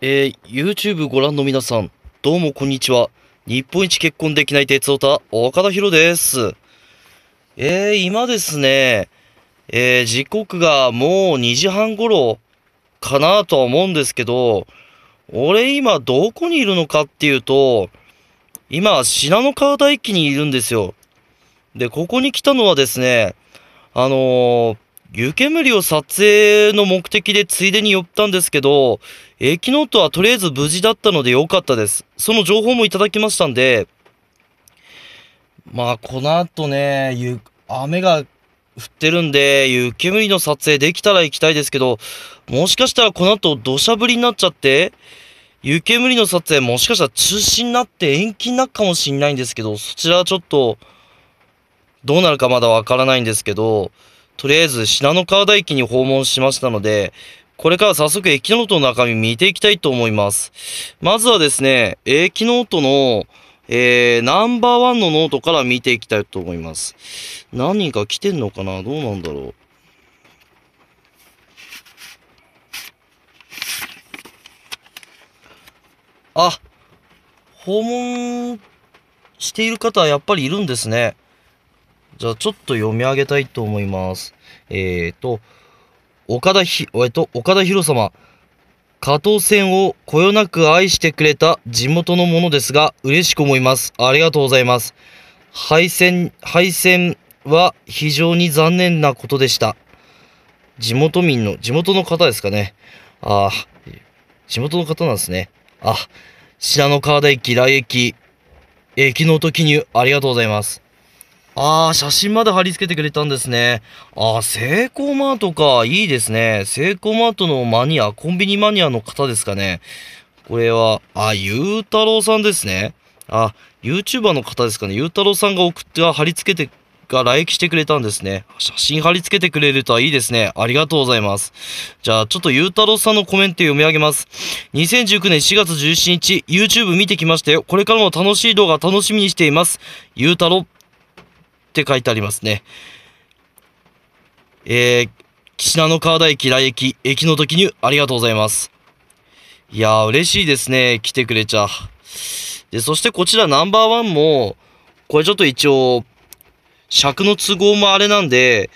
えー、YouTube ご覧の皆さん、どうもこんにちは。日本一結婚できない鉄オタ、岡田博です。えー、今ですね、えー、時刻がもう2時半頃かなとは思うんですけど、俺今どこにいるのかっていうと、今、信の川田駅にいるんですよ。で、ここに来たのはですね、あのー、湯煙を撮影の目的でついでに寄ったんですけど、駅ー、音はとりあえず無事だったので良かったです。その情報もいただきましたんで、まあこの後ね、ゆ、雨が降ってるんで、湯煙の撮影できたら行きたいですけど、もしかしたらこの後土砂降りになっちゃって、湯煙の撮影もしかしたら中止になって延期になるかもしんないんですけど、そちらはちょっと、どうなるかまだわからないんですけど、とりあえず信濃川大駅に訪問しましたので、これから早速駅ノートの中身見ていきたいと思います。まずはですね、駅ノートの、えー、ナンバーワンのノートから見ていきたいと思います。何人か来てんのかなどうなんだろう。あ、訪問している方はやっぱりいるんですね。じゃあちょっと読み上げたいと思います。えっ、ー、と、岡田ひ、えっ、と、岡田博様、加藤線をこよなく愛してくれた地元のものですが、嬉しく思います。ありがとうございます。敗戦、敗戦は非常に残念なことでした。地元民の、地元の方ですかね。ああ、地元の方なんですね。あ、信川田駅、来駅、駅の時にありがとうございます。ああ、写真まで貼り付けてくれたんですね。ああ、セイコーマートか。いいですね。セイコーマートのマニア、コンビニマニアの方ですかね。これは、あ、ゆうたろうさんですね。あ、YouTuber の方ですかね。ゆうたろうさんが送って、は貼り付けて、が来駅してくれたんですね。写真貼り付けてくれるとはいいですね。ありがとうございます。じゃあ、ちょっとゆうたろうさんのコメント読み上げます。2019年4月17日、YouTube 見てきましたよ。これからも楽しい動画楽しみにしています。ゆうたろう。って書いてありますね。えー、岸名の川田駅来駅、駅の時にありがとうございます。いやー、嬉しいですね。来てくれちゃ。で、そしてこちらナンバーワンも、これちょっと一応、尺の都合もあれなんで、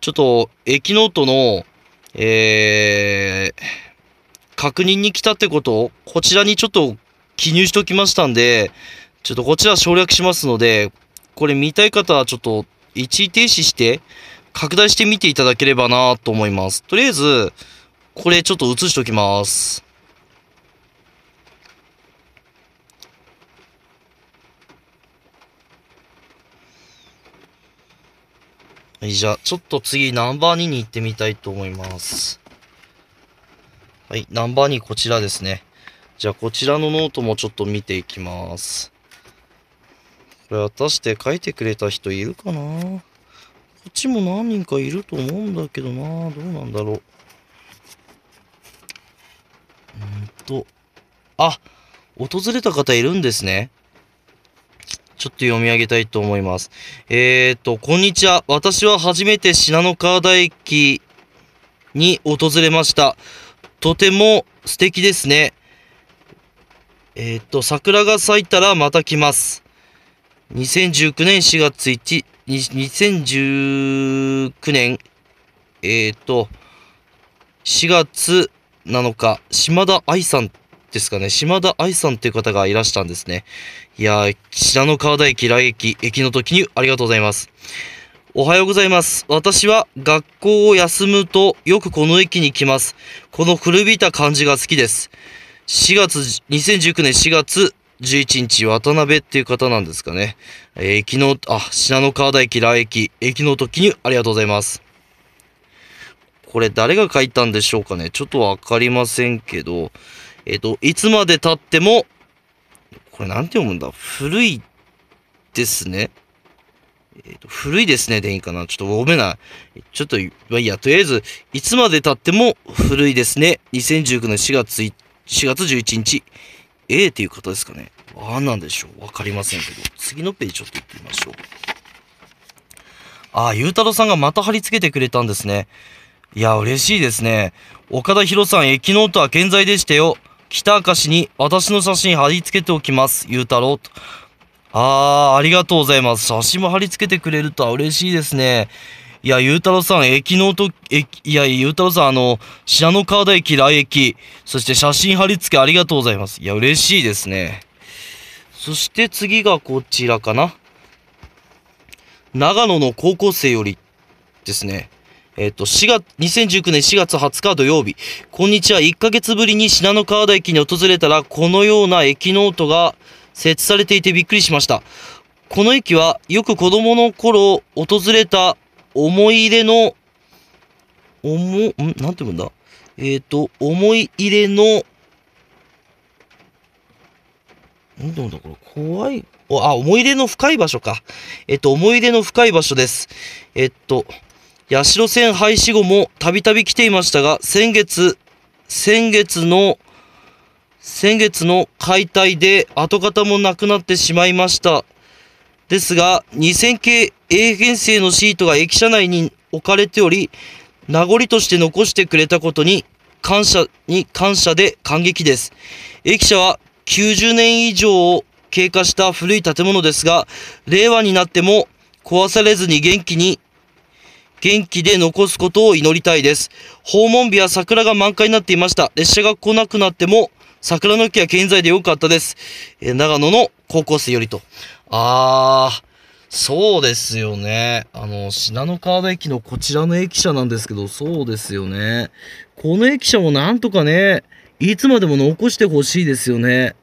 ちょっと、駅ノートの、えー、確認に来たってことを、こちらにちょっと記入しておきましたんで、ちょっとこちら省略しますので、これ見たい方はちょっと一時停止して拡大して見ていただければなと思います。とりあえず、これちょっと映しておきます。はい、じゃあ、ちょっと次ナンバー2に行ってみたいと思います。はい、ナンバー2こちらですね。じゃあ、こちらのノートもちょっと見ていきます。これ果たして書いてくれた人いるかなこっちも何人かいると思うんだけどなどうなんだろう。うんと。あ訪れた方いるんですね。ちょっと読み上げたいと思います。えっ、ー、と、こんにちは。私は初めて信濃川大駅に訪れました。とても素敵ですね。えっ、ー、と、桜が咲いたらまた来ます。2019年4月1、2019年、えっ、ー、と、4月7日、島田愛さんですかね。島田愛さんという方がいらしたんですね。いやー、岸の川田駅来駅、駅の時にありがとうございます。おはようございます。私は学校を休むとよくこの駅に来ます。この古びた感じが好きです。4月、2019年4月11日、渡辺っていう方なんですかね。えー、昨日、あ、品野川田駅、来駅、駅の時にありがとうございます。これ誰が書いたんでしょうかね。ちょっとわかりませんけど、えっ、ー、と、いつまで経っても、これなんて読むんだ古いですね。えっ、ー、と、古いですねでいいかな。ちょっとごめんな。ちょっと、まあいいや、とりあえず、いつまで経っても古いですね。2019年4月、4月11日、A っていう方ですかね。あなんでしょう。わかりませんけど。次のページちょっと行ってみましょう。ああ、ゆうたろさんがまた貼り付けてくれたんですね。いや、嬉しいですね。岡田博さん、駅ノートは健在でしたよ。北明石に私の写真貼り付けておきます。ゆうたろうと。ああ、ありがとうございます。写真も貼り付けてくれるとは嬉しいですね。いや、ゆうたろうさん、駅のと、駅、いや、ゆうたろうさん、あの、品野川田駅、来駅、そして写真貼り付けありがとうございます。いや、嬉しいですね。そして次がこちらかな。長野の高校生よりですね。えっ、ー、と、4月、2019年4月20日土曜日。こんにちは。1ヶ月ぶりに信濃川田駅に訪れたら、このような駅ノートが設置されていてびっくりしました。この駅は、よく子供の頃訪れた思い入れの、おも、んなんて言うんだえっ、ー、と、思い入れの、なんどうだこれ、怖い。お、あ、思い入れの深い場所か。えっ、ー、と、思い入れの深い場所です。えっ、ー、と、社線廃止後もたびたび来ていましたが、先月、先月の、先月の解体で跡形もなくなってしまいました。ですが、2000系、A 編成のシートが駅舎内に置かれており、名残として残してくれたことに感謝に感謝で感激です。駅舎は90年以上を経過した古い建物ですが、令和になっても壊されずに元気に、元気で残すことを祈りたいです。訪問日は桜が満開になっていました。列車が来なくなっても桜の木は健在で良かったです。え長野の高校生よりと。あー。そうですよね。あの、信濃川駅のこちらの駅舎なんですけど、そうですよね。この駅舎もなんとかね、いつまでも残してほしいですよね。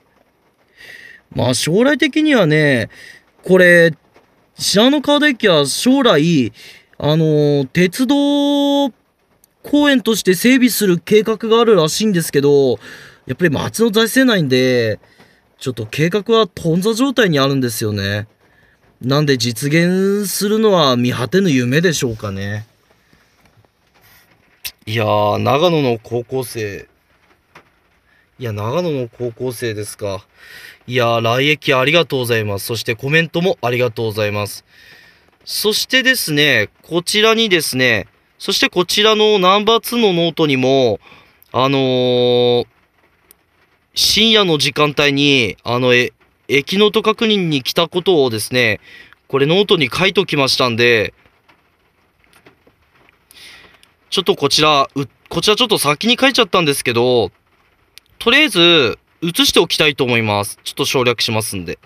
まあ将来的にはね、これ、信濃川駅は将来、あの、鉄道公園として整備する計画があるらしいんですけど、やっぱり町の財政内で、ちょっと計画は頓挫状態にあるんですよね。なんで実現するのは見果てぬ夢でしょうかね。いやー、長野の高校生。いや、長野の高校生ですか。いやー、来駅ありがとうございます。そしてコメントもありがとうございます。そしてですね、こちらにですね、そしてこちらのナンバー2のノートにも、あのー、深夜の時間帯に、あの、え、駅ノート確認に来たことをですね、これノートに書いときましたんで、ちょっとこちら、こちらちょっと先に書いちゃったんですけど、とりあえず、写しておきたいと思います。ちょっと省略しますんで。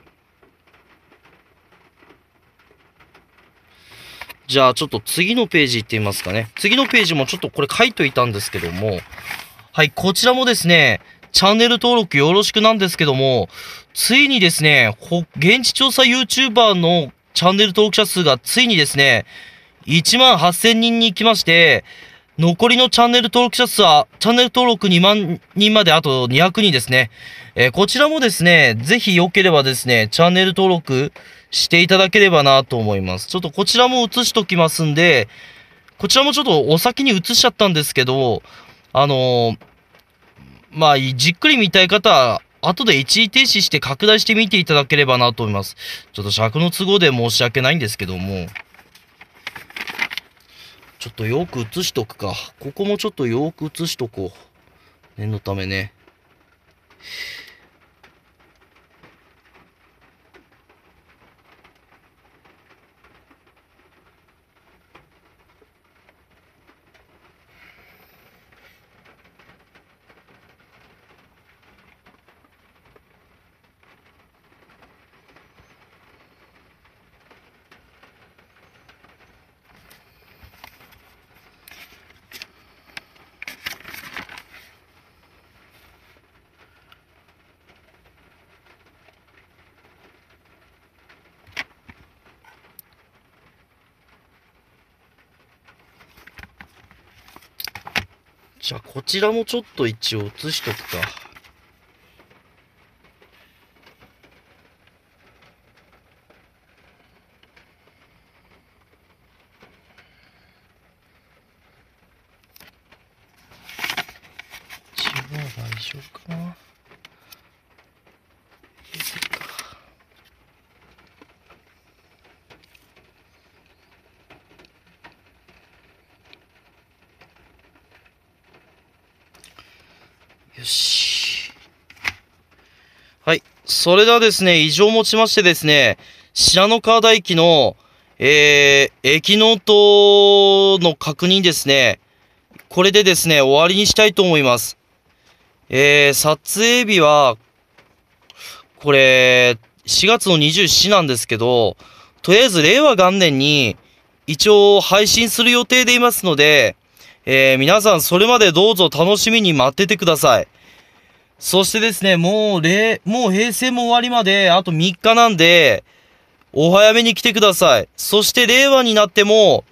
じゃあ、ちょっと次のページ行ってみますかね。次のページもちょっとこれ書いといたんですけども、はい、こちらもですね、チャンネル登録よろしくなんですけども、ついにですね、現地調査 YouTuber のチャンネル登録者数がついにですね、1万8000人に行きまして、残りのチャンネル登録者数は、チャンネル登録2万人まであと200人ですね。えー、こちらもですね、ぜひ良ければですね、チャンネル登録していただければなと思います。ちょっとこちらも映しときますんで、こちらもちょっとお先に映しちゃったんですけど、あのー、まあ、じっくり見たい方は、後で一時停止して拡大して見ていただければなと思います。ちょっと尺の都合で申し訳ないんですけども。ちょっとよく映しとくか。ここもちょっとよく映しとこう。念のためね。じゃあ、こちらもちょっと一応映しとくか。一応大丈夫かな。よし。はい。それではですね、異常をもちましてですね、白の川大駅の、えー、駅ノートの確認ですね、これでですね、終わりにしたいと思います。えー、撮影日は、これ、4月の27なんですけど、とりあえず令和元年に、一応配信する予定でいますので、えー、皆さんそれまでどうぞ楽しみに待っててください。そしてですね、もう、れ、もう平成も終わりまで、あと3日なんで、お早めに来てください。そして令和になっても、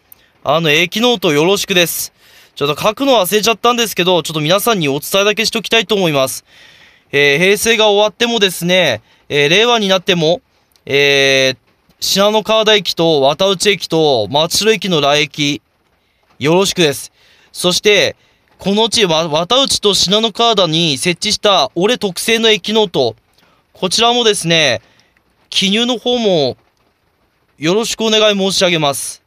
あの、駅ノートよろしくです。ちょっと書くの忘れちゃったんですけど、ちょっと皆さんにお伝えだけしときたいと思います。えー、平成が終わってもですね、えー、令和になっても、えー、信濃川田駅と綿内駅と町の駅の来駅、よろしくです。そして、このうち、綿ちと信濃川田に設置した俺特製の駅ノート。こちらもですね、記入の方もよろしくお願い申し上げます。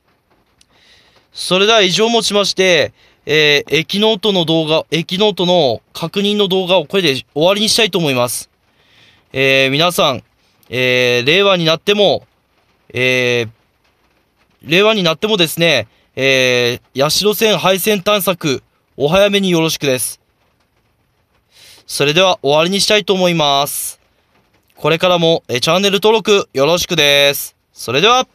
それでは以上をもちまして、えー、駅ノートの動画、駅ノートの確認の動画をこれで終わりにしたいと思います。えー、皆さん、えー、令和になっても、えー、令和になってもですね、えー、社線配線探索、お早めによろしくです。それでは終わりにしたいと思います。これからも、えチャンネル登録よろしくです。それでは。